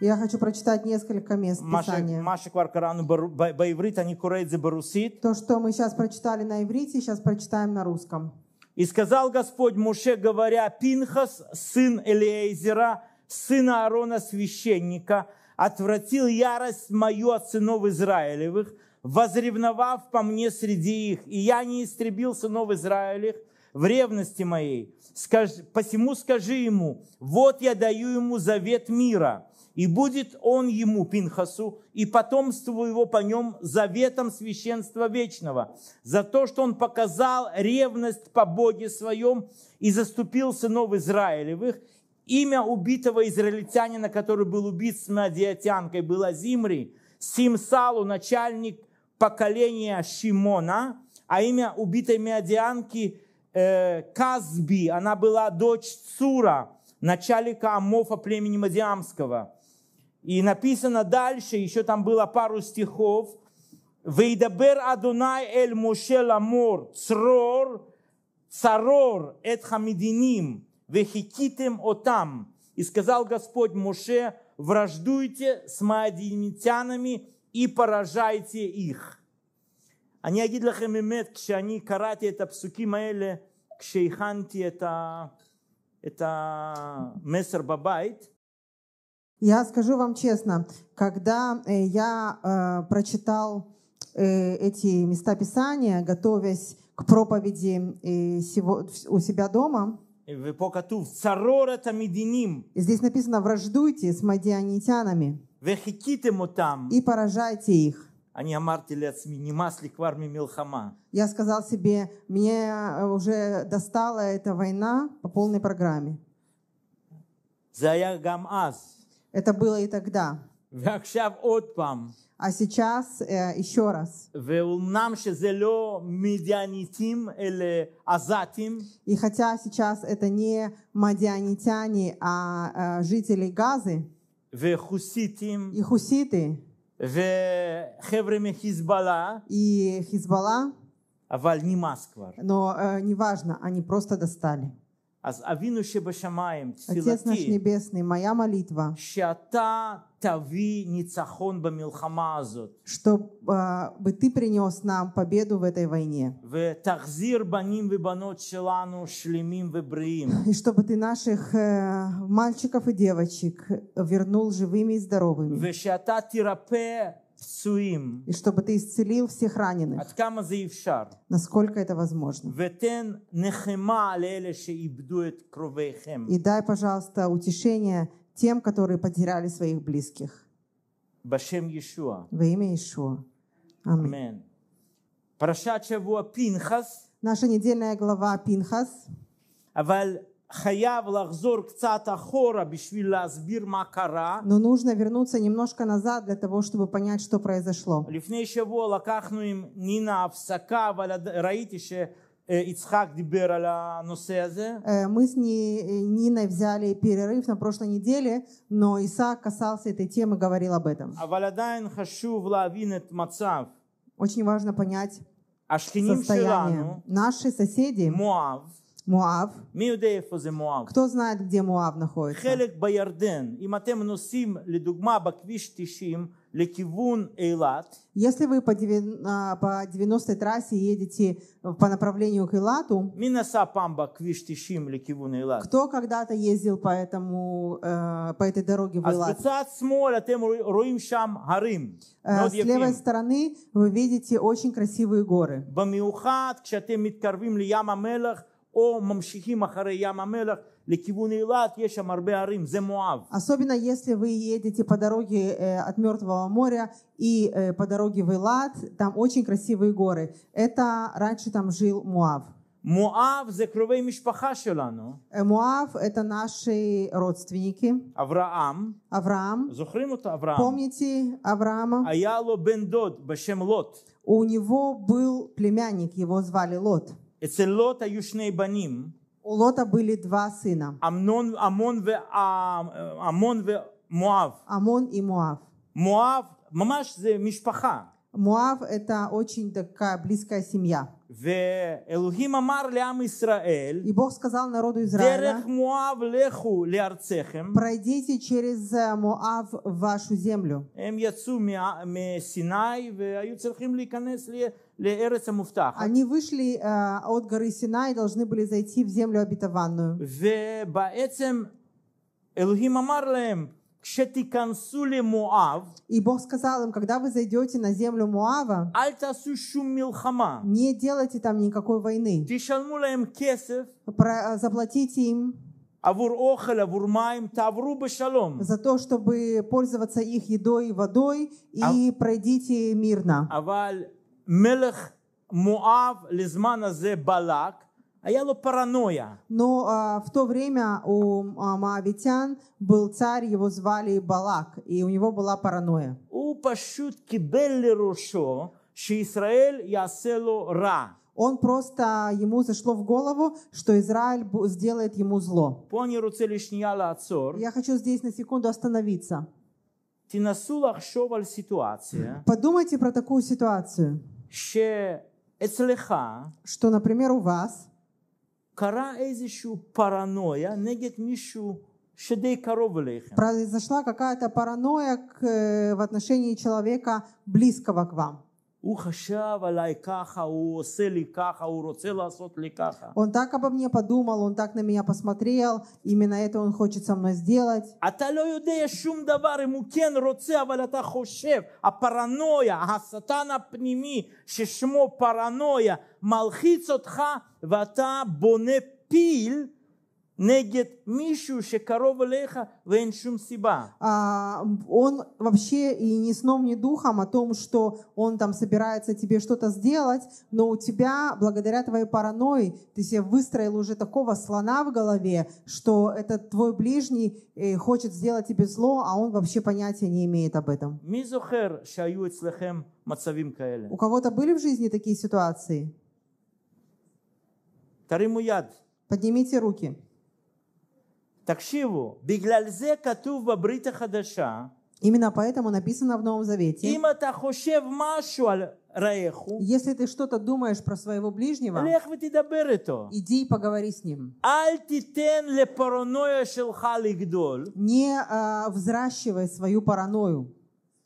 Я хочу прочитать несколько мест Писания. То, что мы сейчас прочитали на иврите, сейчас прочитаем на русском. И сказал Господь Муше, говоря, Пинхас, сын Элиэзера, сына Аарона, священника, отвратил ярость мою от сынов Израилевых, возревновав по мне среди их, и я не истребил сынов Израилевых, в ревности моей. Скажи, посему скажи ему, вот я даю ему завет мира, и будет он ему, Пинхасу, и потомству его по нем заветом священства вечного, за то, что он показал ревность по Боге своем и заступил сынов Израилевых, имя убитого израильтянина, который был убит с Мадиатянкой, было Зимри, Симсалу, начальник поколения Шимона, а имя убитой Мадианки Э, Казби, она была дочь Цура, начальника Амофа племени Мадиамского. И написано дальше, еще там было пару стихов. «Вейдабер Адунай эль Моше ламор црор царор эт хамидиним вехикитем отам». И сказал Господь Моше, враждуйте с маадинитянами и поражайте их. אני אגיד לכם אמת, כשאני קראתי את הפסוקים האלה, כשהכנתי את, ה, את המסר בבית, Я скажу вам честно, когда э, я э, прочитал э, эти места Писания, готовясь к проповеди э, сего, у себя дома, здесь написано «враждуйте с мадианитянами и поражайте их». Они а не милхама. Я сказал себе, мне э, уже достала эта война по полной программе. Это было и тогда. Вякшав отпам. А сейчас э, еще раз. азатим. И хотя сейчас это не мадианитяне, а э, жители Газы и хуситы, וחבר'ה מחיזבאללה. И Хизбалла, אבל נמאס כבר. но э, неважно, они просто достали. אז אבינו שבשמיים, Отец наш Небесный, моя молитва, שאתה чтобы а, ты принес нам победу в этой войне. И чтобы ты наших э, мальчиков и девочек вернул живыми и здоровыми. И чтобы ты исцелил всех раненых. Насколько это возможно. И дай, пожалуйста, утешение тем, которые потеряли своих близких. בשם Во имя Иешуа. Аминь. פרשת Наша недельная глава Пинхас. Но нужно вернуться немножко назад для того, чтобы понять, что произошло. Э, Ицхак דיבר על э, Мы с э, Ниной взяли перерыв на прошлой неделе, но Исаак касался этой темы, говорил об этом. Очень важно понять состояние. Наши соседи, Моав, Муав. Кто знает, где Муав находится? חלק בירדן. אם אתם נוסעים לדוגמה בכביש если вы по 90-й а, трассе едете по направлению к лекивун Илату, кто когда-то ездил по, этому, э, по этой дороге в Илат? Э, с левой стороны вы видите очень красивые горы. במיוחד כשאתם מתקרבים לים мелах о ממשיכים אחרי ים המלח Особенно если вы едете по дороге э, от Мертвого моря и э, по дороге в Илат, там очень красивые горы. Это раньше там жил Муав. Муав זה קרובי משפחה Муав это наши родственники. Авраам. Авраам. זוכרים אותו Помните Авраама? היה לו בן דוד בשם У него был племянник, его звали Лот. Это לוט היו שני בנים. У Лота были два сына. Амнон, Амон, ве, а, э, Амон, ве, Муав. Амон и Муав. Муав, мамаш, мишпаха. Муав – это очень такая близкая семья. И Бог сказал народу Израиля, пройдите через э, Моав вашу землю. «Эм Они вышли э, от горы Синай и должны были зайти в землю обетованную. И Бог сказал им, когда вы зайдете на землю Муава, не делайте там никакой войны. Про, э, заплатите им עבור אוכל, עבור מים, תעברו בשלום. За то, чтобы пользоваться их едой и водой, и а- пройдите мирно. אבל מלך מואב לזמן הזה בלק а Но а, в то время у а, Моавитян был царь, его звали Балак, и у него была паранойя. что Израиль ра. Он просто, ему зашло в голову, что Израиль сделает ему зло. Я хочу здесь на секунду остановиться. Подумайте про такую ситуацию, что, например, у вас קרה איזושהי פרנויה נגד מישהו שדי קרוב אליכם. произошла какая-то паранойя э, в отношении человека близкого к вам. הוא חשב עליי ככה, הוא עושה לי ככה, הוא רוצה לעשות לי ככה. Он так обо мне подумал, он так на меня посмотрел, именно это он хочет со мной сделать. אתה לא יודע שום דבר אם הוא כן רוצה, אבל אתה חושב, הפרנויה, השטן הפנימי ששמו פרנויה, מלחיץ אותך ואתה בונה פיל негет мишу корова леха вен шум сиба. А, он вообще и ни сном, ни духом о том, что он там собирается тебе что-то сделать, но у тебя, благодаря твоей паранойи, ты себе выстроил уже такого слона в голове, что этот твой ближний э, хочет сделать тебе зло, а он вообще понятия не имеет об этом. Мизухер У кого-то были в жизни такие ситуации? Тариму яд. Поднимите руки. תקשיבו, בגלל זה כתוב בברית החדשה, Именно поэтому написано в Новом Завете, если ты что-то думаешь про своего ближнего, иди и поговори с ним. Не а, взращивай свою паранойю.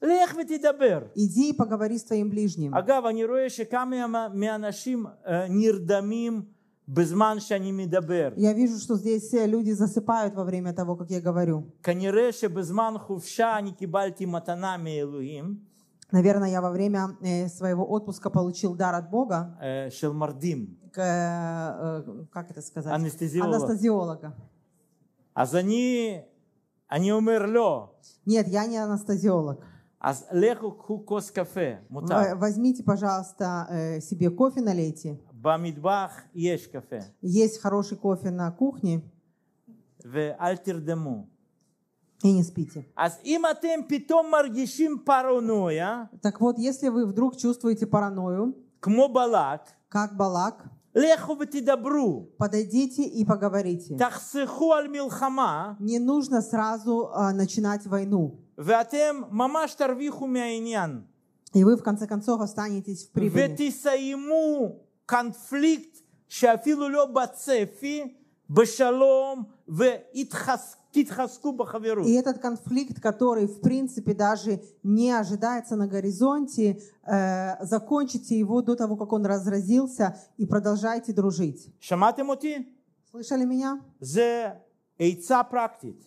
לך ותדבר. Иди и поговори с твоим ближним. אגב, אני רואה שכמה מהאנשים אה, נרדמים я вижу, что здесь все э, люди засыпают во время того, как я говорю. Наверное, я во время э, своего отпуска получил дар от Бога. Э, шелмардим. Как это сказать? Анестезиолога. Анестезиолога. А за ней Они а умерли? Нет, я не анестезиолог. אז а леху קחו כוס קפה, מותר. Возьмите, пожалуйста, себе кофе налейте. Есть хороший кофе на кухне. И не спите. Так вот, если вы вдруг чувствуете паранойю, как Балак, לכו ותדברו. Подойдите и поговорите. תחסכו על מלחמה. Не нужно сразу uh, начинать войну. ואתם ממש תרוויחו מהעניין. И вы в конце концов останетесь в прибыли. ותסיימו קונפליקט שאפילו לא בצפי, בשלום ותתחזקו בחברות. И этот конфликт, который в принципе даже не ожидается на горизонте, э, закончите его до того, как он разразился, и продолжайте дружить. שמעתם אותי? Слышали меня? Зе эйца פרקטית.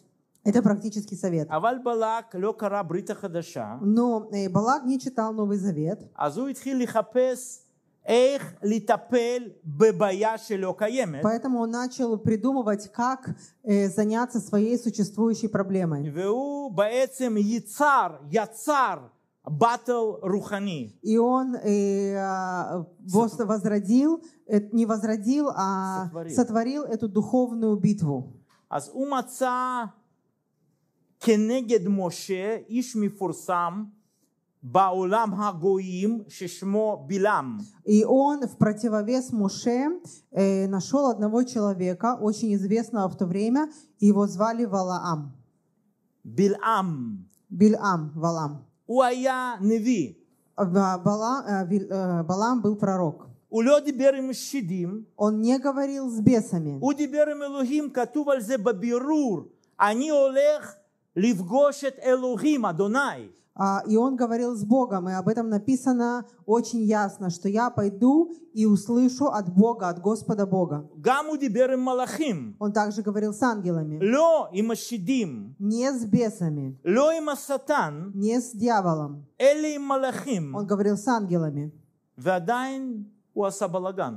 Это практический совет. אבל балак לא קרא ברית Но э, Балак не читал Новый Завет. אז הוא התחיל Поэтому он начал придумывать, как э, заняться своей существующей проблемой. И он э, а, возродил, э, не возродил, а сотворил, сотворил эту духовную битву. אז הוא מצא כנגד משה איש מפורסם בעולם הגויים ששמו בלעם. И он в противовес Муше э, нашел одного человека, очень известного в то время, его звали Валаам. Билам. Билам, Валам. Уая неви. Балам э, э, был пророк. הוא לא דיבר он не говорил с бесами. הוא דיבר עם אלוהים, כתוב על זה בבירור, אני הולך а, и он говорил с Богом, и об этом написано очень ясно, что я пойду и услышу от Бога, от Господа Бога. Он также говорил с ангелами. Не с бесами. Не с дьяволом. Он говорил с ангелами.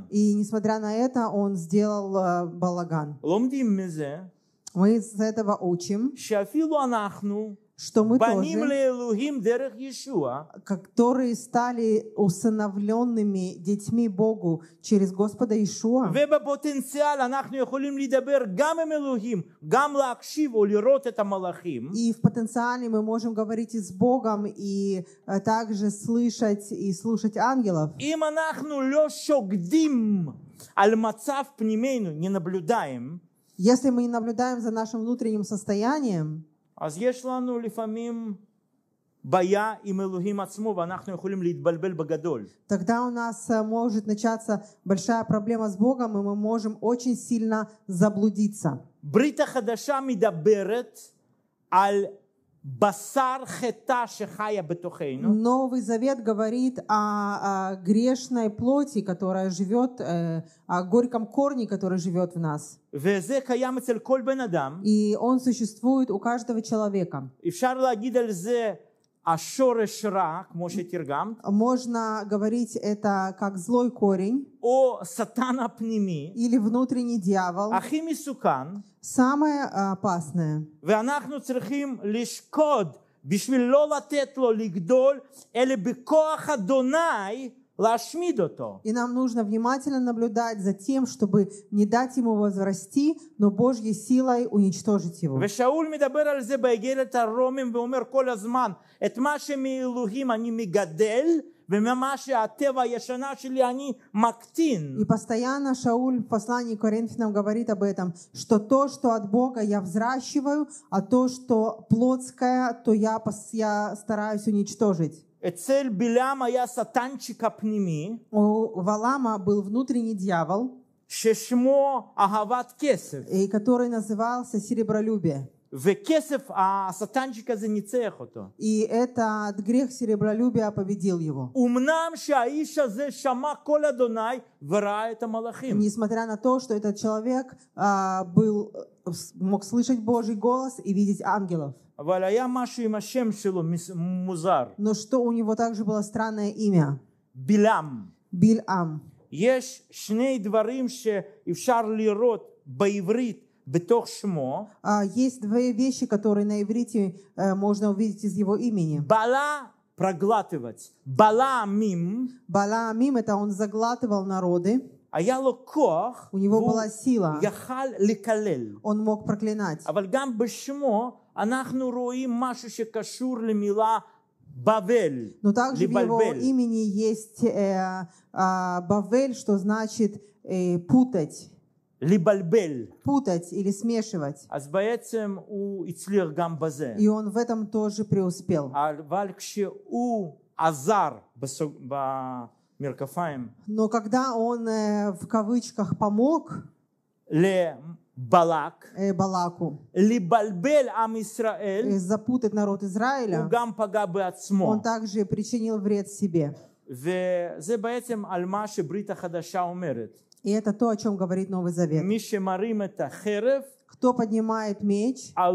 И несмотря на это, он сделал э, балаган. Мы с этого учим, что мы тоже, которые стали усыновленными детьми Богу через Господа Иешуа, эм и в потенциале мы можем говорить и с Богом, и э, также слышать и слушать ангелов. если мы не наблюдаем за нашим внутренним состоянием, אז יש לנו לפעמים בעיה עם אלוהים עצמו ואנחנו יכולים להתבלבל בגדול. Тогда у нас э, может начаться большая проблема с Богом, и мы можем очень сильно заблудиться. ברית החדשה מדברת על Новый Завет говорит о, о грешной плоти, которая живет, э, о горьком корне, который живет в нас. И он существует у каждого человека. אפשר להגיד על Ашореш ра, моше тиргам. Можно говорить это как злой корень. О сатана пними. Или внутренний дьявол. Ахими сукан. Самое а, опасное. ואנחנו צריכים לשקוד בשביל לא לתת לו לגדול, אלא בכוח אדוני и нам нужно внимательно наблюдать за тем, чтобы не дать ему возрасти, но Божьей силой уничтожить его. ושאול מדבר על זה באיגרת הרומים ואומר כל הזמן, את מה שמאלוהים אני מגדל, וממה שהטבע הישנה שלי אני И постоянно Шауль в послании к Коринфянам говорит об этом, что то, что от Бога я взращиваю, а то, что плотское, то я, я стараюсь уничтожить. אצל בלעם я сатанчика הפנימי. У Валама был внутренний дьявол. ששמו Агават כסף. И который назывался серебролюбие. И этот грех серебролюбия победил его. Несмотря на то, что этот человек а, был, мог слышать Божий голос и видеть ангелов. Но что у него также было странное имя? Билам. בלעם. בלעם. что и в Шарли Рот боеврит. בתוך שמו. А, есть две вещи, которые на иврите э, можно увидеть из его имени. Бала проглатывать. Баламим. Баламим это он заглатывал народы. А לו כוח, у него была сила, יכל לקלל. Он мог проклинать. אבל גם בשמו אנחנו רואים משהו שקשור למילה Бавель. Но также в его имени есть э, э, Бавель, что значит э, путать. לבלבל. путать или смешивать. אז בעצם הוא הצליח גם בזה. И он в этом тоже преуспел. אבל כשהוא עזר בסוג... במרכפיים. Но когда он в кавычках помог לבלק, בלקו, לבלבל עם ישראל, запутать народ Израиля, הוא גם פגע בעצמו. Он также причинил вред себе. וזה בעצם על מה שברית החדשה אומרת. И это то, о чем говорит Новый Завет. Кто поднимает меч, а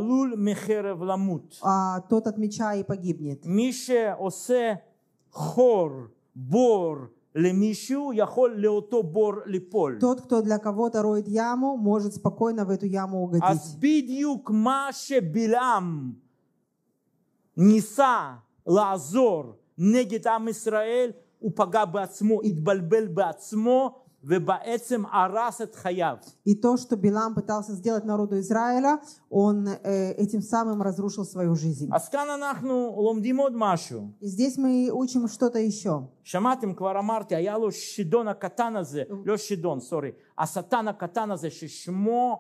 тот от меча и погибнет. Тот, кто для кого-то роет яму, может спокойно в эту яму угодить. Маше Билам, Ниса Лазор, Негитам ישראל, הוא פגע בעצמו, התבלבל בעצמו, и то, что Билам пытался сделать народу Израиля, он э, этим самым разрушил свою жизнь. И здесь мы учим что-то еще. שמעתם, כבר אמרתי, היה לו שידון הקטן הזה, לא שידון, סורי, השטן הקטן הזה ששמו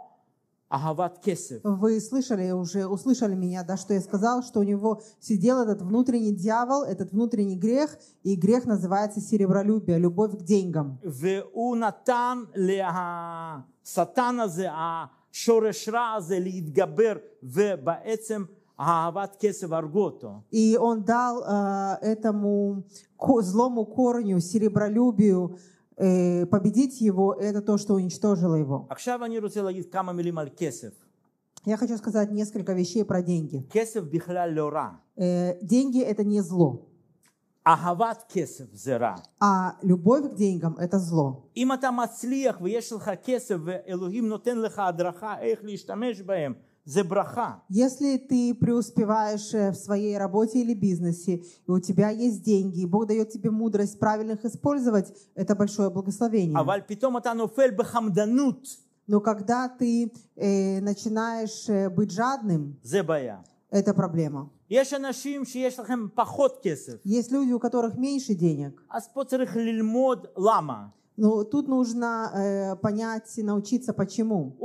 вы слышали уже, услышали меня, да, что я сказал, что у него сидел этот внутренний дьявол, этот внутренний грех, и грех называется серебролюбие, любовь к деньгам. И он дал э, этому злому корню, серебролюбию, Э, победить его, это то, что уничтожило его. А Я хочу сказать несколько вещей про деньги. Э, деньги это не зло. אהבת כסף זה רע. הלובוב דינגם את הזלו. אם אתה מצליח ויש לך כסף ואלוהים נותן לך הדרכה איך להשתמש בהם если ты преуспеваешь э, в своей работе или бизнесе, и у тебя есть деньги, и Бог дает тебе мудрость правильно их использовать, это большое благословение. А Но когда ты э, начинаешь э, быть жадным, это проблема. יש אנשים שיש לכם פחות כסף. יש люди, у которых меньше денег. а פה צריך ללמוד но ну, тут нужно э, понять и научиться почему.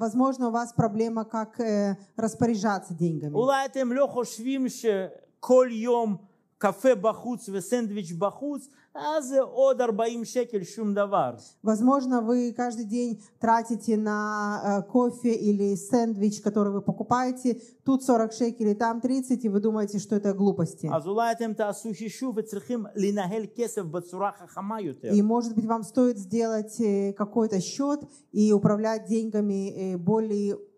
Возможно, у вас проблема, как э, распоряжаться деньгами. כל יום קפה בחוץ וסנדוויץ' E Возможно, вы каждый день тратите на э, кофе или сэндвич, который вы покупаете, тут 40 шекелей, там 30, и вы думаете, что это глупости. А и, может быть, вам стоит сделать э, какой-то счет и управлять деньгами э, более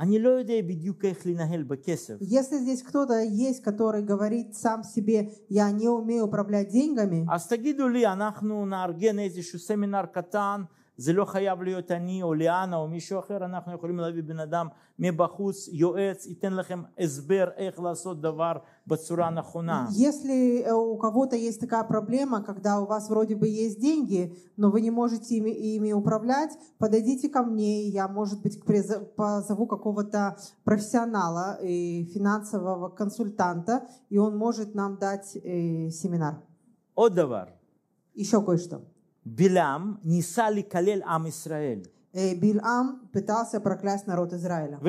אני לא יודע בדיוק איך לנהל בכסף. Если здесь кто-то есть, который говорит сам себе, я не умею управлять деньгами, אז תגידו לי, אנחנו נארגן איזשהו סמינר קטן, זה לא חייב להיות אני או ליאנה או מישהו אחר, אנחנו יכולים להביא בן אדם מבחוץ, יועץ, ייתן לכם הסבר איך לעשות דבר בצורה הנכונה. Если э, у кого-то есть такая проблема, когда у вас вроде бы есть деньги, но вы не можете ими, ими управлять, подойдите ко мне, я, может быть, позову какого-то профессионала и финансового консультанта, и он может нам дать э, семинар. עוד דבר. еще кое-что. Билам Билям нисали калель ам Исраэль. Билам пытался проклясть народ Израиля.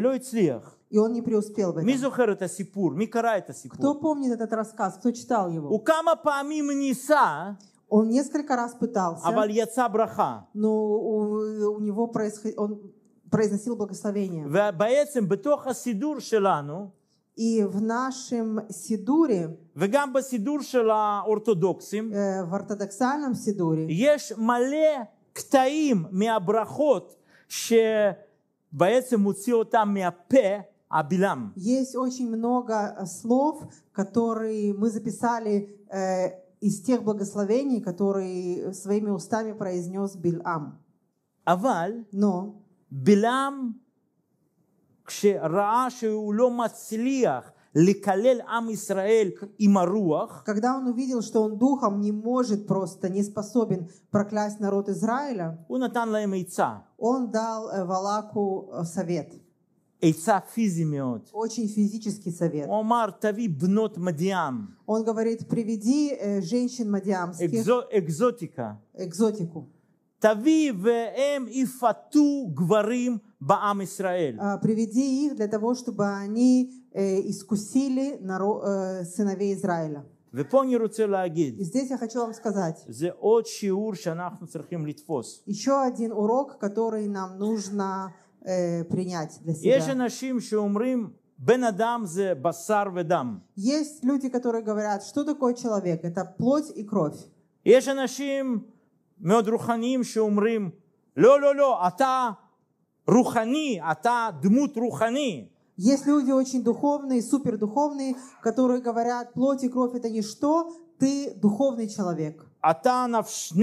И он не преуспел в этом. Кто помнит этот рассказ? Кто читал его? У кама помим Он несколько раз пытался, А браха. но у, у него происход... он произносил благословение. И в нашем сидуре וגם בסידור של האורתודוקסים, в ортодоксальном сидуре יש מלא קטעים מהברכות שבעצם מוציא אותם מהפה הבלעם. Есть очень много слов, которые мы записали из тех благословений, которые своими устами произнес Бильам. אבל, но, בלעם כשראה שהוא לא מצליח Когда он увидел, что он духом не может просто, не способен проклясть народ Израиля, он дал э, Валаку э, совет. עצה פיזי מאוד. Очень физический совет. הוא אמר תביא בנות Он говорит, приведи э, женщин мадиамских. экзотика. Экзотику. Тави תביא и фату גברים баам ישראל. А, приведи их для того, чтобы они искусили сыновей Израиля. ופה אני רוצה להגיד, זה עוד שיעור שאנחנו צריכים לתפוס. יש אנשים שאומרים, בן אדם זה בשר ודם. יש אנשים מאוד רוחניים שאומרים, לא, לא, לא, אתה רוחני, אתה דמות רוחני. Есть люди очень духовные, супердуховные, которые говорят, плоть и кровь это ничто, ты духовный человек. אתה навшнефеш,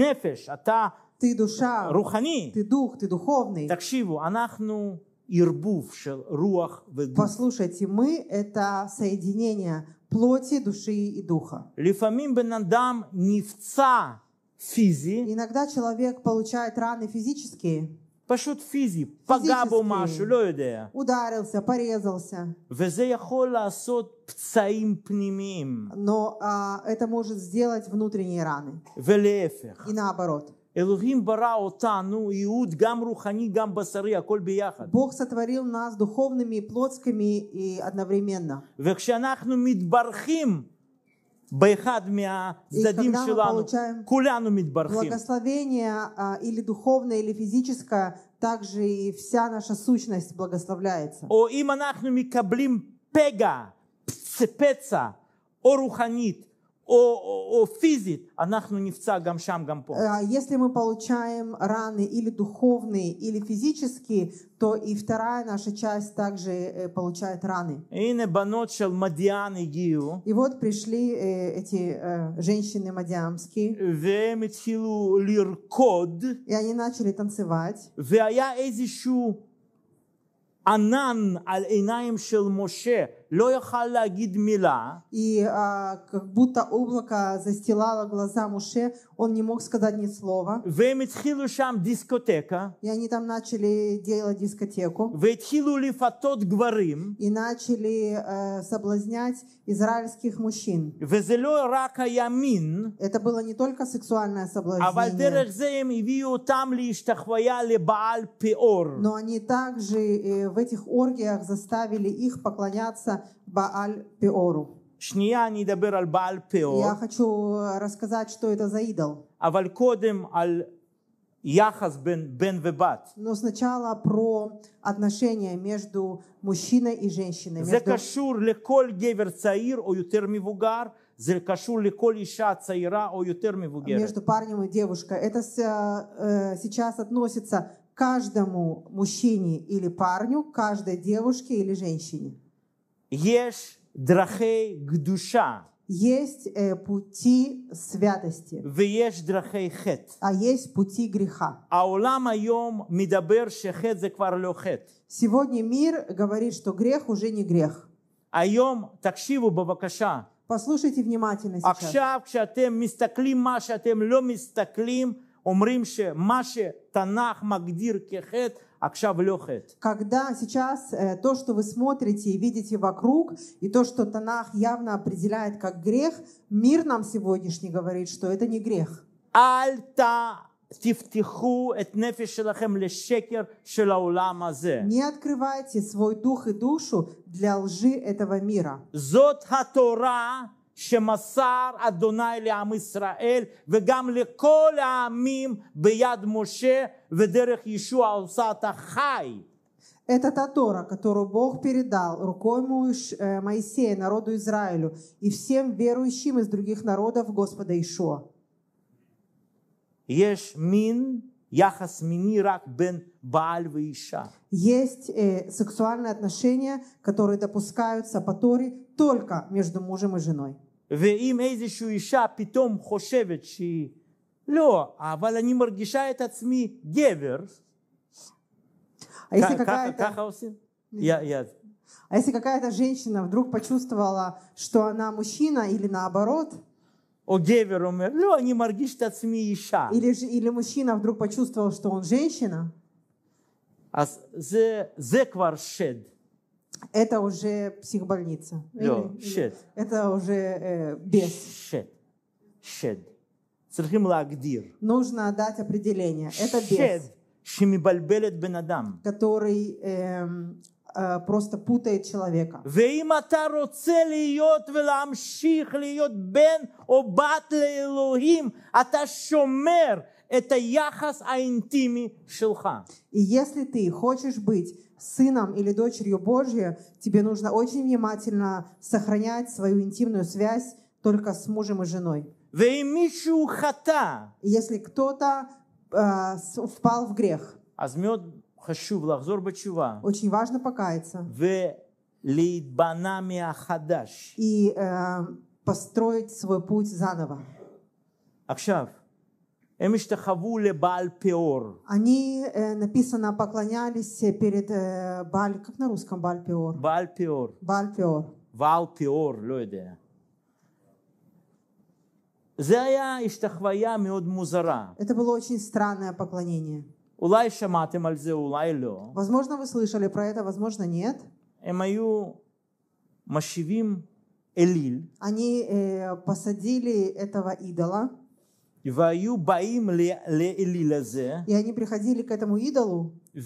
נפש, אתה ты душа, рухани. ты дух, ты духовный. תקשיבו, אנחנו ערבוב של רוח וגוף. Послушайте, мы это соединение плоти, души и духа. לפעמים בן אדם נפצע פיזי. Иногда человек получает раны физические. פשוט פיזי, פגע בו משהו, לא יודע. ударился, порезался. וזה יכול לעשות פצעים פנימיים. Но а, это может сделать внутренние раны. ולהפך. И наоборот. Элохим бара отану, Иуд, гам рухани, гам басари, аколь бияхад. Бог сотворил нас духовными и плотскими и одновременно. וכשאנחנו מתברכים и когда мы получаем благословение а, или духовное, или физическое, также и вся наша сущность благословляется. О, им анахну пега, пцепеца, оруханит, если мы получаем раны или духовные, или физические, то и вторая наша часть также э, получает раны. И вот пришли э, эти э, женщины мадиамские. И они начали танцевать. והיה איזשהו ענן על עיניים של משה. לא יכל להגיד מילה. И а, как будто облако застилало глаза Муше, он не мог сказать ни слова. והם התחילו שם דיסקוטקה. И они там начали делать дискотеку. והתחילו לפתות גברים. И начали э, соблазнять израильских мужчин. וזה לא רק היה מין. Это было не только сексуальное а соблазнение. אבל דרך זה הם הביאו אותם להשתחוויה לבעל פאור. Но они также э, в этих оргиях заставили их поклоняться называется Бааль Пеору. שנייה אני Я хочу э, рассказать, что это за идол. אבל קודם על יחס בין בן ובת. Но сначала про отношения между мужчиной и женщиной. между... между парнем и девушкой. Это э, сейчас относится к каждому мужчине или парню, каждой девушке или женщине. Ешь драхей к душа. Есть э, пути святости. ויש драхей хет. А есть пути греха. А היום מדבר мидабер шехет כבר לא חטא. Сегодня мир говорит, что грех уже не грех. היום, такшиву бабакаша. Послушайте внимательно сейчас. עכשיו כשאתם мистаклим מה שאתם לא אומרים שמה שתנ"ך מגדיר כחטא когда сейчас э, то, что вы смотрите и видите вокруг, и то, что Танах явно определяет как грех, мир нам сегодняшний говорит, что это не грех. Не открывайте свой дух и душу для лжи этого мира. שמסר אדוני לעם ישראל וגם לכל העמים ביד משה ודרך ישוע עושה אתה חי. Это та Тора, которую Бог передал рукой э, Моисея народу Израилю и всем верующим из других народов Господа Ишуа. יש מין יחס מיני רק Есть э, сексуальные отношения, которые допускаются по Торе только между мужем и женой. ואם איזושהי אישה פתאום חושבת שהיא לא, אבל אני מרגישה את עצמי גבר, а если какая-то... Я, А если какая-то женщина вдруг почувствовала, что она мужчина или наоборот, о они или, же, или мужчина вдруг почувствовал, что он женщина, אז זה, זה כבר это уже психбольница. לא, שד. Это уже без. שד. שד. צריכים להגדיר. Нужно дать определение. Это שד без, שמבלבלת בן אדם. который эм, э, просто путает человека. ואם אתה רוצה להיות ולהמשיך להיות בן או בת לאלוהים, אתה שומר את היחס האינטימי שלך. И если ты хочешь быть сыном или дочерью Божьей, тебе нужно очень внимательно сохранять свою интимную связь только с мужем и женой. Если кто-то э, впал в грех, очень важно покаяться и э, построить свой путь заново. עכשיו, они, э, написано, поклонялись э, перед э, Баль, как на русском Бальпиор? Бальпиор. Бальпиор. Валпиор, люди. Это было очень странное поклонение. Эм возможно, вы слышали про это, возможно, нет. И элиль. Они э, посадили этого идола. И они приходили к этому идолу. И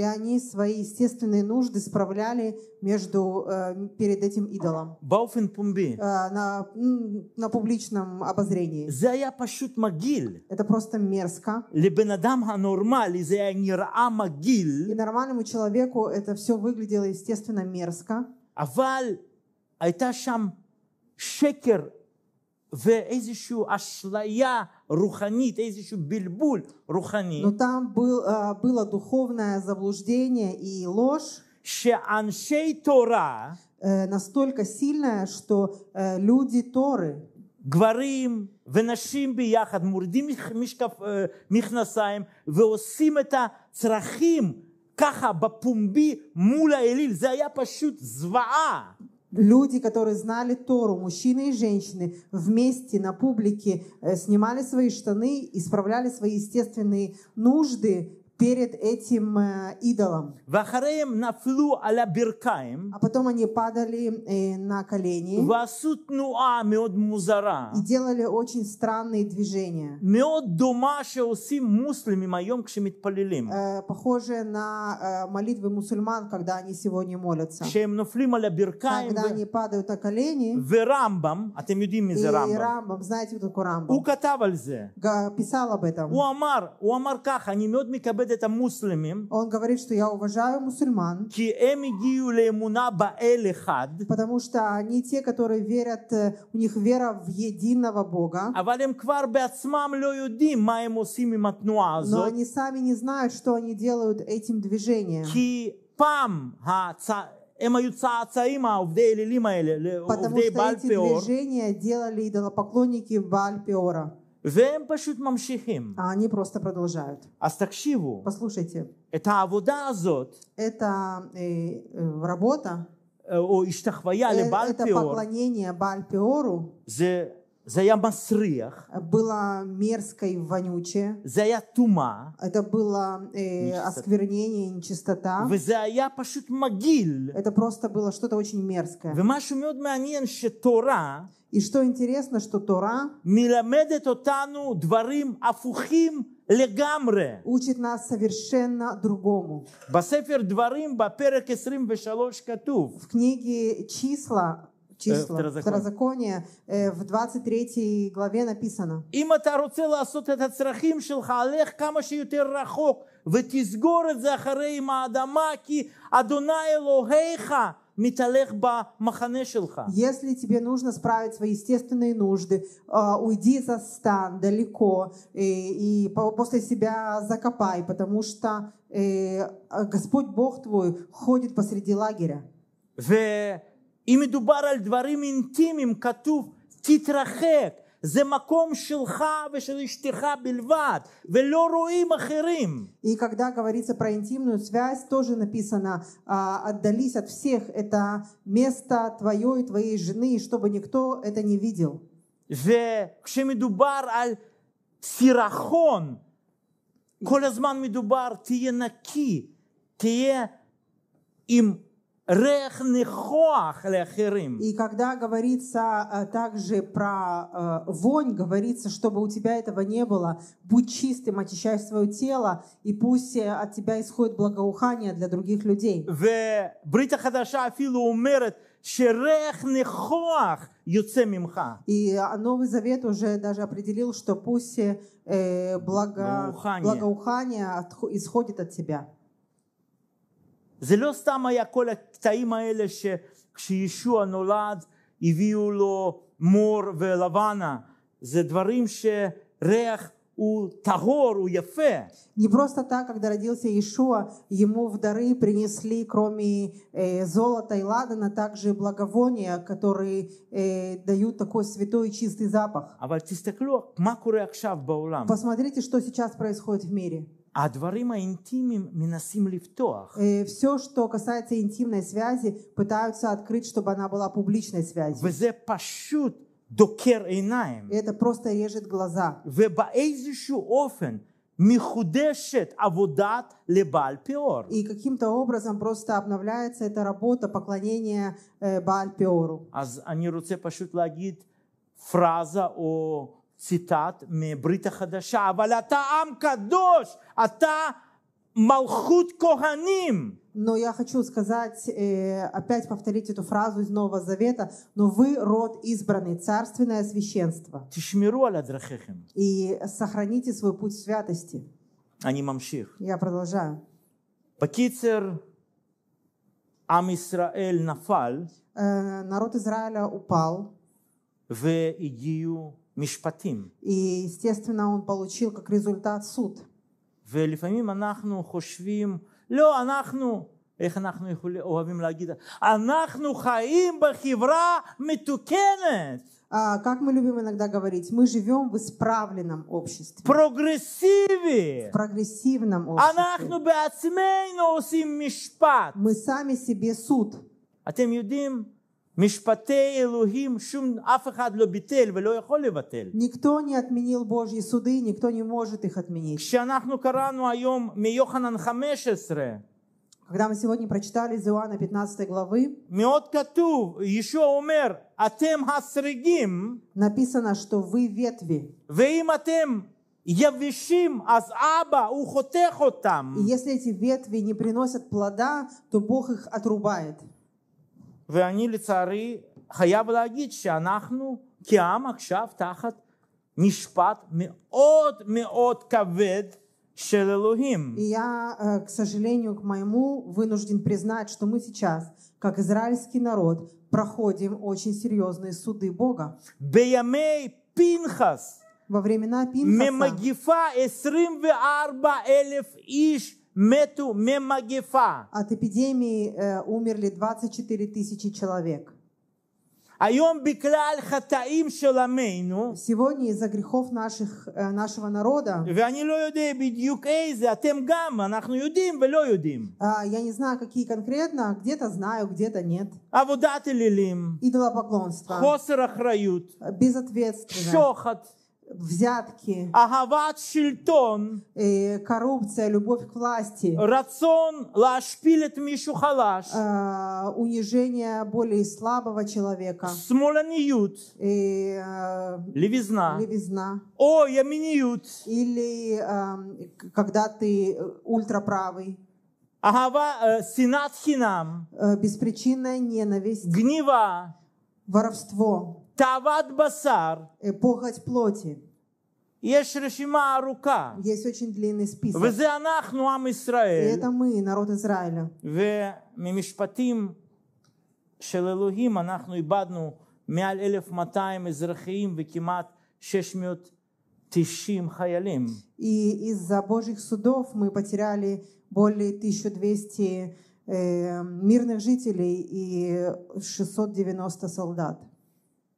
они свои естественные нужды справляли между, э, перед этим идолом. Э, на, на публичном обозрении. Это просто мерзко. И нормальному человеку это все выглядело естественно мерзко. אבל הייתה שם שקר ואיזושהי אשליה руханит, еще бельбуль рухани. Но там был, было духовное заблуждение и ложь. Шеаншей Тора. Настолько сильное, что люди Торы. גברים ונשים ביחד מורידים מכנסיים ועושים את הצרכים ככה בפומבי מול האליל, זה היה פשוט זוועה. Люди, которые знали Тору, мужчины и женщины, вместе на публике э, снимали свои штаны, исправляли свои естественные нужды перед этим э, идолом. А потом они падали э, на колени и делали очень странные движения. Э, Похоже на молитвы мусульман, когда они сегодня молятся. Когда они падают на колени. ורמב"ם, אתם а знаете, кто такой רמב"ם. הוא כתב על זה. פסל על זה. הוא אמר, это муслимим. Он говорит, что я уважаю мусульман. Потому что они те, которые верят, э, у них вера в единого Бога. А Но они сами не знают, что они делают этим движением. הם היו צאצאים העובדי Потому что эти движения делали идолопоклонники Бааль והם פשוט ממשיכים. А они просто продолжают. אז תקשיבו, Послушайте, את העבודה הזאת, это э, э работа, э, או השתחוויה э, לבעל это פאור, поклонение Бальпиору, זה זה היה מסריח. было мерзко и вонючее. זה היה это было э, осквернение, нечистота. וזה היה פשוט מגעיל. это просто было что-то очень мерзкое. ומשהו מאוד מעניין שתורה И что интересно, что Тора учит нас совершенно другому. В книге числа числа, э, второзаконие. второзаконие, э, в 23 главе написано. אם אתה רוצה לעשות את הצרכים שלך, הלך כמה שיותר רחוק ותסגור את זה אחרי עם האדמה, כי אדוני אלוהיך מתהלך Если тебе нужно справить свои естественные нужды, э, уйди за стан далеко э, и, и после себя закопай, потому что Господь Бог твой ходит посреди лагеря. אם מדובר על דברים אינטימיים, כתוב תתרחק, זה מקום שלך ושל אשתך בלבד, ולא רואים אחרים. И когда говорится про интимную связь, тоже написано, отдались от всех, это место твое и твоей жены, чтобы никто это не видел. וכשמדובר על סירחון, כל הזמן מדובר, תהיה נקי, תהיה עם и когда говорится э, также про э, вонь, говорится, чтобы у тебя этого не было, будь чистым, очищай свое тело, и пусть э, от тебя исходит благоухание для других людей. И Новый Завет уже даже определил, что пусть благо, благоухание, исходит от тебя. זה לא סתם היה כל הקטעים האלה שכשישוע נולד הביאו לו מור ולבנה, זה דברים שריח тагор, у яфе. Не просто так, когда родился Иешуа, ему в дары принесли, кроме э, золота и ладана, также благовония, которые э, дают такой святой и чистый запах. А Посмотрите, что сейчас происходит в мире. А И э, все, что касается интимной связи, пытаются открыть, чтобы она была публичной связью. И это просто режет глаза. михудешет עבודת лебаль פאור. И каким-то образом просто обновляется эта работа поклонения בעל פאורу. אז אני רוצה פשוט להגיד פרזה או ציטט מברית החדשה, אבל אתה עם קדוש, אתה Малхут Коганим. Но я хочу сказать, э, опять повторить эту фразу из Нового Завета, но вы род избранный, царственное священство. И сохраните свой путь святости. Они мамших. Я продолжаю. Бакицер, Ам Исраэль нафал. Э, народ Израиля упал. в идию. משפטים. И, естественно, он получил как результат суд. ולפעמים Как мы любим иногда говорить, мы живем в исправленном обществе. Прогрессиве. В прогрессивном обществе. Мы сами себе суд. А тем יודעים, Никто не отменил Божьи суды, никто не может их отменить. Когда мы сегодня прочитали из Иоанна 15 главы, написано, что вы ветви. יבשים, אז אבא, הוא חותך если эти ветви не приносят плода, то Бог их отрубает. ואני לצערי חייב להגיד שאנחנו כעם עכשיו תחת משפט מאוד מאוד כבד של אלוהים. я, э, к сожалению, к моему, вынужден признать, что мы сейчас, как израильский народ, проходим очень серьезные суды Бога. בימי פנחס. во времена Пинхаса. ממגיפה 24 אלף איש Мету, ממגפה. От эпидемии э, умерли 24 тысячи человек. היום בגלל חטאים של עמנו, сегодня из-за грехов наших, э, нашего народа, ואני לא יודע בדיוק איזה, אתם גם, אנחנו יודעים ולא Я не знаю, какие конкретно, где-то знаю, где-то нет. עבודת а אלילים, идолопоклонство, חוסר אחריות, безответственность, שוחד, взятки, агават שלטון, и э, коррупция, любовь к власти, рацион, лашпилет את מישהו חלש, э, унижение более слабого человека, שמאלניות, и, а, левизна, левизна, я ימיניות, или а, когда ты ультраправый, אהבה, שנאת חינם, беспричинная ненависть, гнева, воровство, эпоха плоти. Есть рука, очень длинный список. И это мы, народ Израиля. וממשפטים של אלוהים אנחנו איבדנו מעל 1,200 אזרחיים וכמעט 690 חיילים. И из-за Божьих судов мы потеряли более 1200 э, мирных жителей и 690 солдат.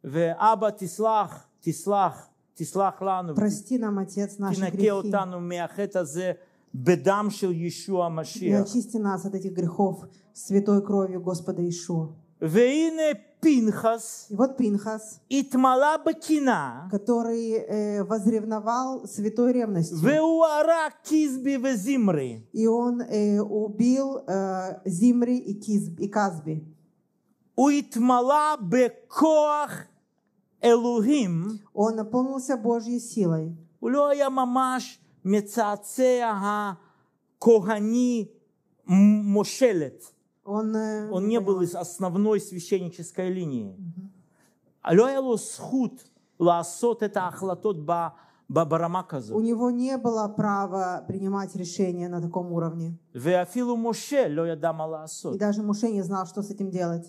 ואבא תסלח, תסלח, תסלח לנו. Прости нам, Отец, наши תנקה אותנו מהחטא הזה בדם של ישוע И המשיח. очисти нас от этих грехов святой кровью Господа Ишуа. והנה פנחס И вот Пинхас, התמלא בקנאה, который э, возревновал святой ревностью, והוא הרג קיסבי וזמרי. и он э, убил э, Зимри и, Киз- и Казби. הוא התמלא בכוח Элухим, он наполнился Божьей силой. У я мамаш мецацеага кохани мошелет. Он, э, он не был из основной священнической линии. схуд ласот это ахлатот ба у него не было права принимать решения на таком уровне. И даже Муше не знал, что с этим делать.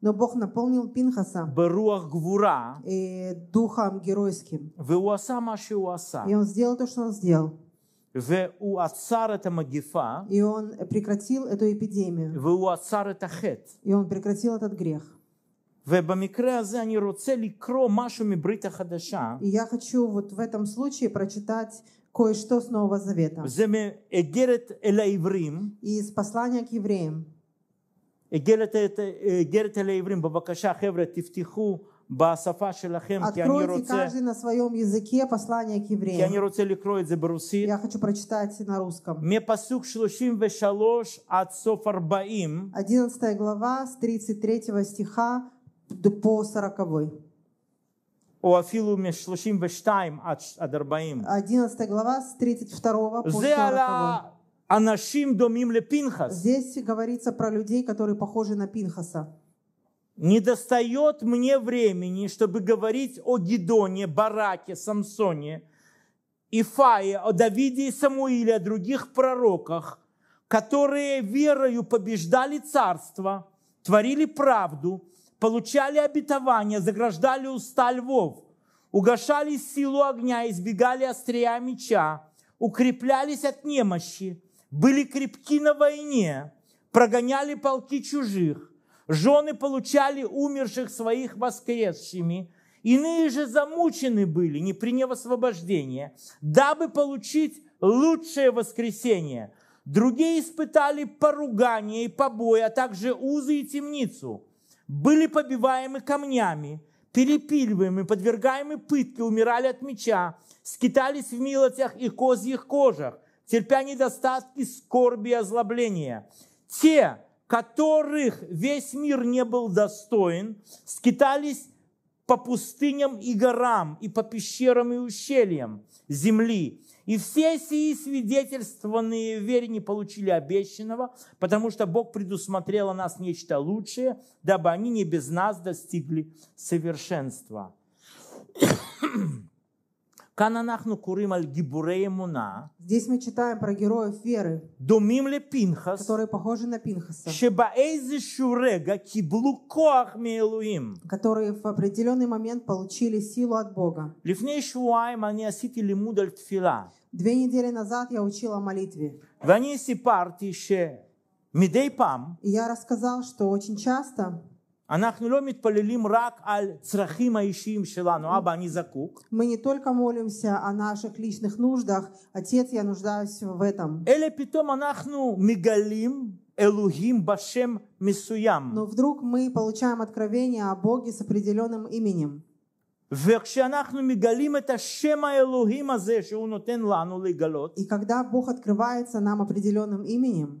Но Бог наполнил Пинхаса гвура, и духом геройским. И он сделал то, что он сделал. и он прекратил эту эпидемию, и он прекратил этот грех. И я хочу вот в этом случае прочитать кое-что с Нового Завета. Из послания к евреям. איגרת אל העברים, בבקשה חבר'ה תפתחו בשפה שלכם, כי אני רוצה... на своем языке послание к евреям. כי אני רוצה לקרוא את זה ברוסית. Я хочу прочитать на русском. מפסוק 33 עד סוף 40. 11 глава с 33 стиха по 40. או אפילו מ-32 עד 40. 11 глава с 32 по 40. זה על ה... Пинхас Здесь говорится про людей, которые похожи на Пинхаса. Не достает мне времени, чтобы говорить о Гедоне, Бараке, Самсоне, Ифае, о Давиде и Самуиле, о других пророках, которые верою побеждали царство, творили правду, получали обетование, заграждали уста львов, угошали силу огня, избегали острия меча, укреплялись от немощи, были крепки на войне, прогоняли полки чужих, жены получали умерших своих воскресшими, иные же замучены были, не приняв освобождение, дабы получить лучшее воскресение. Другие испытали поругание и побои, а также узы и темницу. Были побиваемы камнями, перепиливаемы, подвергаемы пытке, умирали от меча, скитались в милотях и козьих кожах – терпя недостатки, скорби и озлобления. Те, которых весь мир не был достоин, скитались по пустыням и горам, и по пещерам и ущельям земли. И все сии свидетельствованные вере не получили обещанного, потому что Бог предусмотрел о нас нечто лучшее, дабы они не без нас достигли совершенства. Здесь мы читаем про героев веры, Пинхас, которые похожи на Пинхаса, которые в определенный момент получили силу от Бога. Две недели назад я учила о молитве. И я рассказал, что очень часто мы не только молимся о наших личных нуждах, Отец, я нуждаюсь в этом. Элухим Башем Мисуям. Но вдруг мы получаем откровение о Боге с определенным именем. И когда Бог открывается нам определенным именем,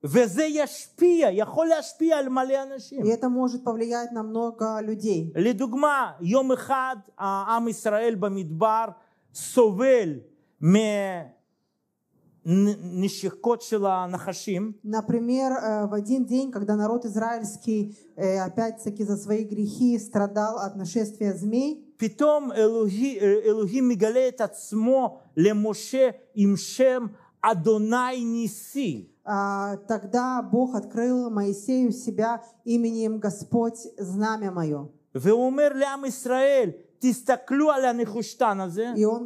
И это может повлиять на много людей. לדוגמה, יום אחד העם ישראל במדבר סובל נשיקות Например, э, в один день, когда народ израильский э, опять-таки за свои грехи страдал от нашествия змей, פתאום элухи מגלה את עצמו למשה עם שם אדוני ניסי. А, тогда Бог открыл Моисею себя именем Господь, знамя мое. И он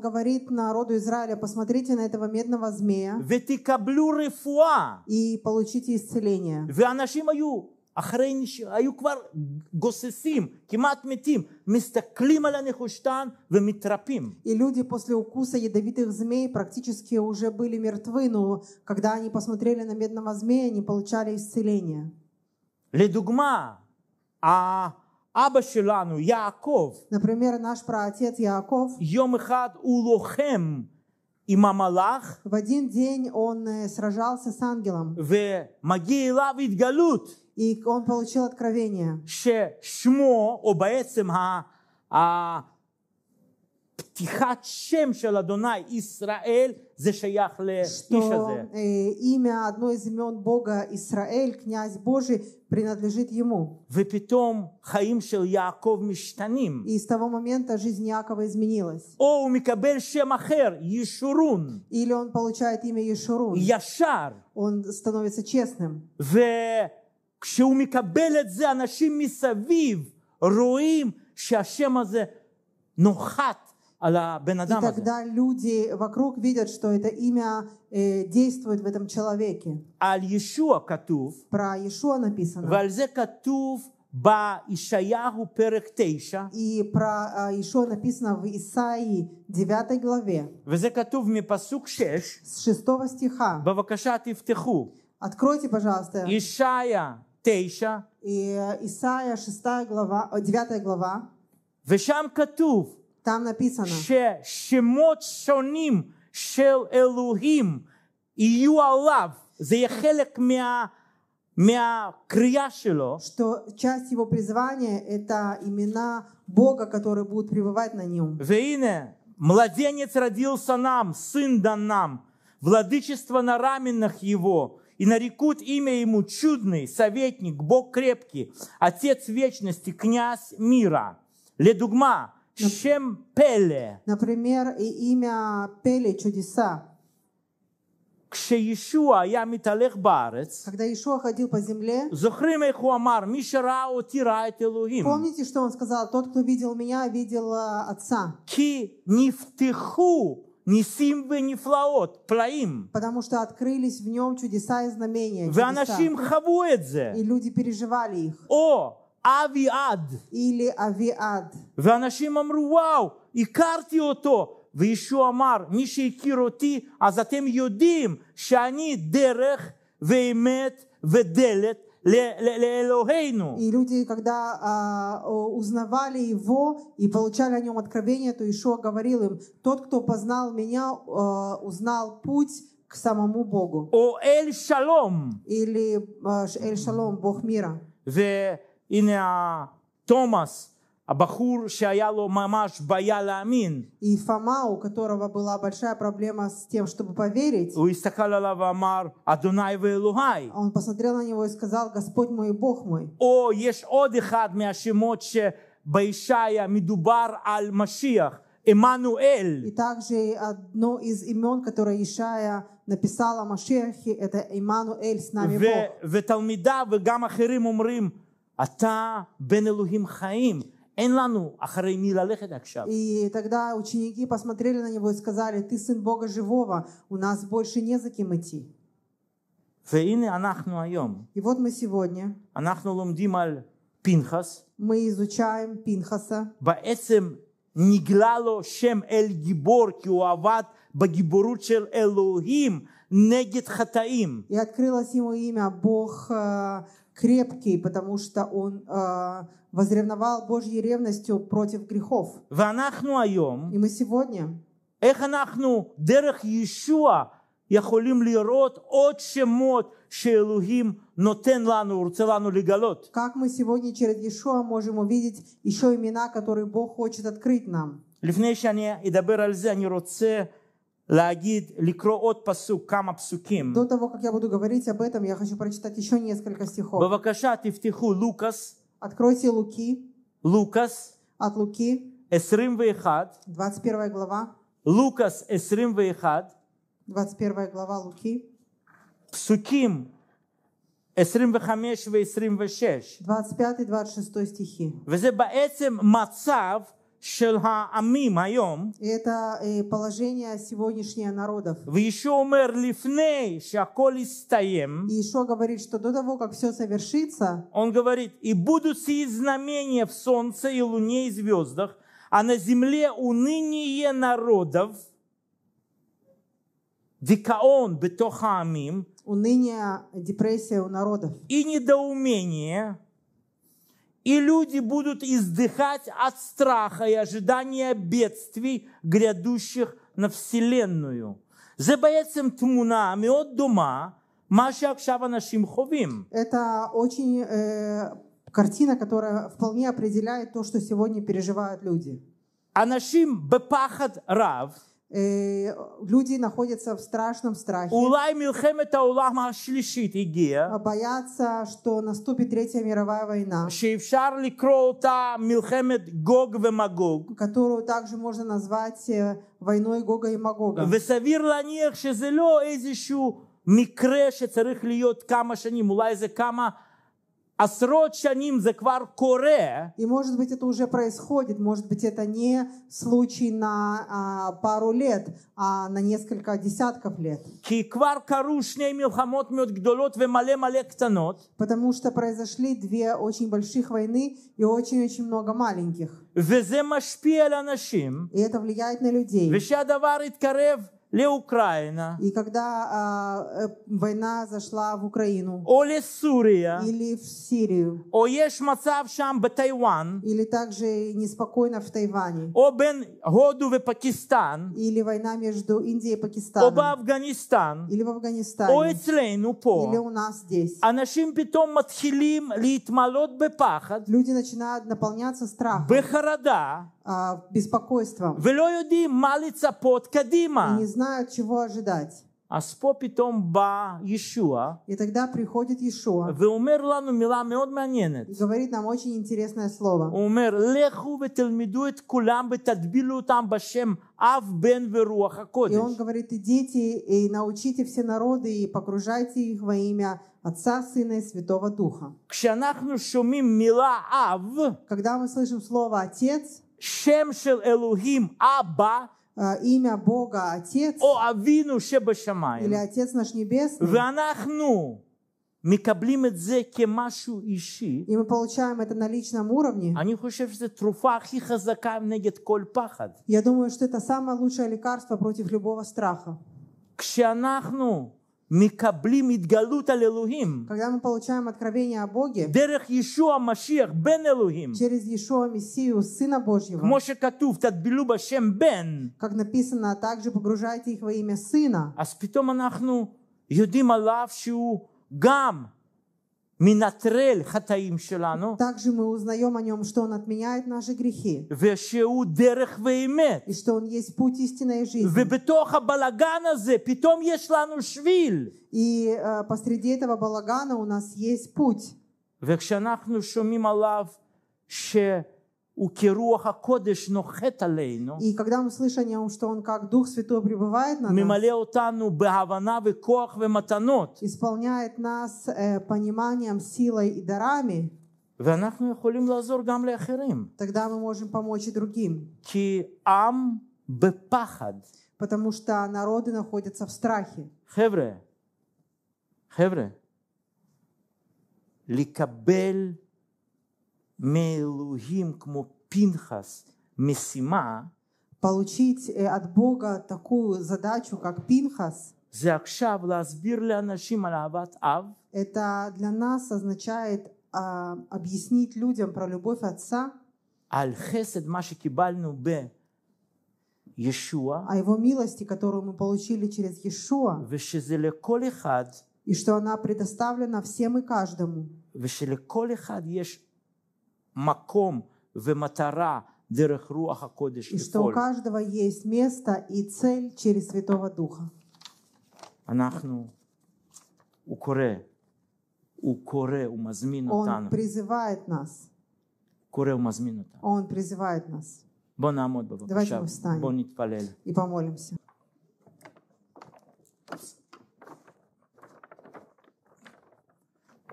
говорит народу Израиля, посмотрите на этого медного змея и получите исцеление. אחרי שהיו כבר גוססים, כמעט מתים, מסתכלים על הנחושתן ומתרפים. И люди после укуса ядовитых змей практически уже были мертвы, но когда они посмотрели на медного змея, они получали исцеление. לדוגמה, האבא שלנו, יעקב, например, наш праотец Яков, יום אחד הוא לוחם עם המלאך, в один день он э, сражался с ангелом, ומגיע אליו התגלות. И он получил откровение. ששמו, או בעצם פתיחת שם של אדוני ישראל זה שייך לאיש הזה. имя одно из имен Бога Израиль, князь Божий, принадлежит ему. ופתאום חיים של יעקב משתנים. И с того момента жизнь Якова изменилась. או הוא מקבל שם אחר, ישורון. Или он получает имя Ешурун. ישר. Он становится честным. ו... כשהוא מקבל את זה, אנשים מסביב רואים שהשם הזה נוחת И тогда люди вокруг видят, что это имя э, действует в этом человеке. Про Иешуа написано. בישעיהו פרק 9 אישוע написано в Исаии 9 главе וזה 6 с 6 стиха откройте пожалуйста Исаия 9. И э, Исаия 6 глава, 9 глава. Вешам катув там написано, ששמות שונים של אלוהים יהיו עליו, זה יהיה חלק что часть его призвания это имена Бога, которые будут пребывать на нем. והנה, младенец родился нам, сын дан нам, владычество на раменах его, и нарекут имя ему чудный, советник, Бог крепкий, Отец вечности, князь мира. Ледугма, Шем Пеле. Например, и имя Пеле, чудеса. כשישוע היה מתהלך בארץ, זוכרים איך הוא אמר, מי שראה אותי ראה את אלוהים. כי נפתחו не симвы, не флаот, плаим. Потому что открылись в нем чудеса и знамения. Чудеса. И люди переживали их. О, авиад. Или авиад. ואנשים אמרו, וואו, הכרתי אותו. וישוע אמר, מי שהכיר а затем אתם шани дерех דרך веделет ודלת и люди, когда а, узнавали его и получали о нем откровение, то Ишуа говорил им, тот, кто познал меня, а, узнал путь к самому Богу. О Эль Шалом. Или а, Эль Шалом, Бог мира. והנה Томас. הבחור שהיה לו ממש בעיה И Фома, у которого была большая проблема с тем, чтобы поверить. הוא הסתכל עליו ואמר, אדוני Он посмотрел на него и сказал, Господь мой Бог мой. О, יש одихад אחד מהשמות שבישעיה מדובר על משיח. Эммануэль. И также одно из имен, которое Ишая написал о Машехе, это Эммануэль с нами Бог. ותלמידיו וגם אחרים אומרים, אתה בן אלוהים חיים. И тогда ученики посмотрели на него и сказали, ты сын Бога живого, у нас больше не за кем идти. И вот мы сегодня мы изучаем Пинхаса. נגלה לו שם אל גיבור כי הוא עבד בגיבורות של אלוהים נגד חטאים. И открылось ему имя Бог э, крепкий, потому что он э, возревновал Божьей ревностью против грехов. И мы сегодня איך אנחנו דרך ישוע יכולים לראות עוד שמות שאלוהים נותן לנו, רוצה לנו לגלות. Как мы сегодня через Иешуа можем увидеть еще имена, которые Бог хочет открыть нам. לפני שאני אדבר על זה, אני רוצה до того, как я буду говорить об этом, я хочу прочитать еще несколько стихов. Откройте Луки. Лукас. От Луки. 21 глава. Лукас 21. 21 глава Луки. Псуким 25 ו-26. 25-26 стихи. וזה בעצם מצב של העמים היום. Это э, положение сегодняшнее народов. еще אומר לפני שהכל יסתיים. Еще говорит, что до того, как все совершится. Он говорит, и будут сии знамения в солнце и луне и звездах, а на земле уныние народов. Дикаон בתוך העמים, уныние, депрессия у народов. и недоумение, и люди будут издыхать от страха и ожидания бедствий, грядущих на Вселенную. זה בעצם תמונה מאוד דומה מה שעכשיו אנשים חווים. Это очень э, картина, которая вполне определяет то, что сегодня переживают люди. А нашим בפחד рав. Э, люди находятся в страшном страхе. А? Э, боятся, что наступит Третья мировая война, которую также можно назвать э, войной Гога и Магога. מקרה שצריך להיות כמה שנים, אולי זה כמה а и может быть это уже происходит, может быть это не случай на а, пару лет, а на несколько десятков лет. Потому что произошли две очень больших войны и очень-очень много маленьких. И это влияет на людей ли Украина, и когда а, э, война зашла в Украину, или Сирия, или в Сирию, о еш шам бе или также неспокойно в Тайване, обен Году в Пакистан, или война между Индией и Пакистаном, оба Афганистан, или в Афганистане, о эцлейну по, или у нас здесь, אנשים פתאום מתחילים להתמלות בפחד, люди начинают наполняться страхом, בחרדה, э, а, беспокойством, ולא יודעים מה לצפות קדימה. И не знают, чего ожидать. А с попитом ба Иешуа. и тогда приходит Иешуа, Вы мила ме от מאוד מעניינת. говорит нам очень интересное слово. הוא אומר, לכו ותלמדו את כולם ותטבילו אותם בשם אב, בן ורוח הקודש. И он говорит, идите и научите все народы и погружайте их во имя Отца, Сына и Святого Духа. כשאנחנו шумим мила ав. когда мы слышим слово Отец, שם של אלוהים, אבא, Э, имя Бога Отец או אבינו שבשמיים, или Отец наш Небесный, и мы получаем это на личном уровне, Я думаю, что это самое лучшее лекарство против любого страха. Когда мы получаем откровение о Боге через Иешуа Мессию, Сына Божьего, как написано, а также погружайте их во имя Сына. אז פתאום אנחנו יודעים עליו שהוא גם также мы узнаем о нем, что он отменяет наши грехи. И что он есть путь истинной жизни. И э, посреди этого балагана у нас есть путь. וכשאנחנו שומעים עליו ש... И когда мы слышим о том, что он как Дух Святой пребывает на нас, исполняет нас э, пониманием, силой и дарами, тогда мы можем помочь и другим. Потому что народы находятся в страхе. Хевре, хевре, ликабель меэлухим кмо пинхас месима, получить э, от Бога такую задачу, как пинхас, это для нас означает а, объяснить людям про любовь Отца, על חסד, מה שקיבלנו а его милости, которую мы получили через Иешуа, и что она предоставлена всем и каждому, маком вематара дерех руаха кодиш И что у каждого есть место и цель через Святого Духа. Анахну укоре, укоре הוא Он призывает нас. קורא, הוא Он призывает нас. Давайте נעמוד בבקשה, И помолимся.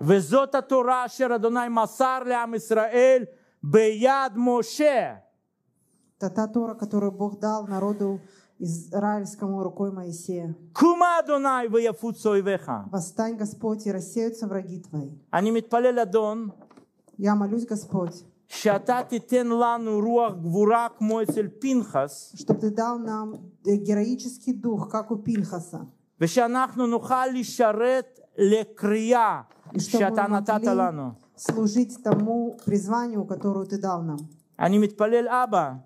וזאת התורה אשר אדוני מסר לעם ישראל ביד משה. Та Тора, которую Бог дал народу израильскому рукой Моисея. Восстань, Господь, и рассеются враги твои. Они Я молюсь, Господь, Тен Лану Руах Пинхас. ты дал нам э, героический дух, как у Пинхаса. ושאנחנו Нухали Шарет Лекрия чтобы мы служить тому призванию, которое ты дал нам.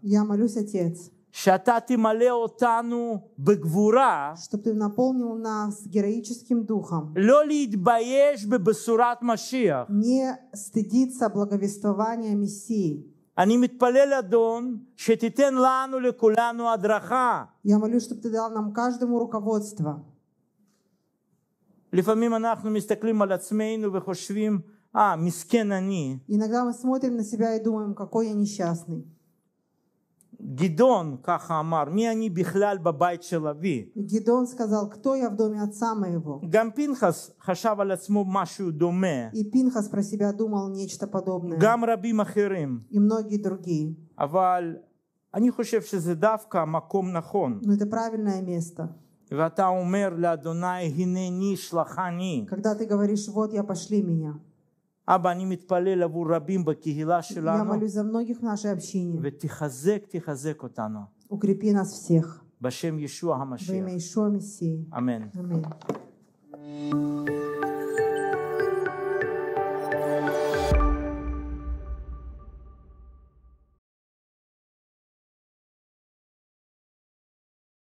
Я молюсь, Отец, שאתה наполнил нас героическим духом, Не стыдиться благовествования Мессии. אני מתפלל, אדון, שתיתן לנו לכולנו הדרכה. Я молюсь, чтобы ты дал нам каждому руководство. לפעמים אנחנו מסתכלים על עצמנו וחושבים, а, мискен они. Иногда мы смотрим на себя и думаем, какой я несчастный. Гидон, ככה амар, מי они בכלל בבית של אבי? сказал, кто я в доме отца моего? גם פנחס חשב על עצמו משהו דומה. И Пинхас про себя думал нечто подобное. Гам רבים אחרים. И многие другие. אבל они хочешь, что задавка маком нахон. Но это правильное место. ואתה אומר לאדוני, הנני שלחני. Когда ты говоришь, вот я пошли меня. אבא, אני מתפלל עבור רבים בקהילה שלנו, за ותחזק, תחזק אותנו, Укрепи нас всех. בשם ישוע во המשיח. имя Ишуа Мессии. אמן. Аминь.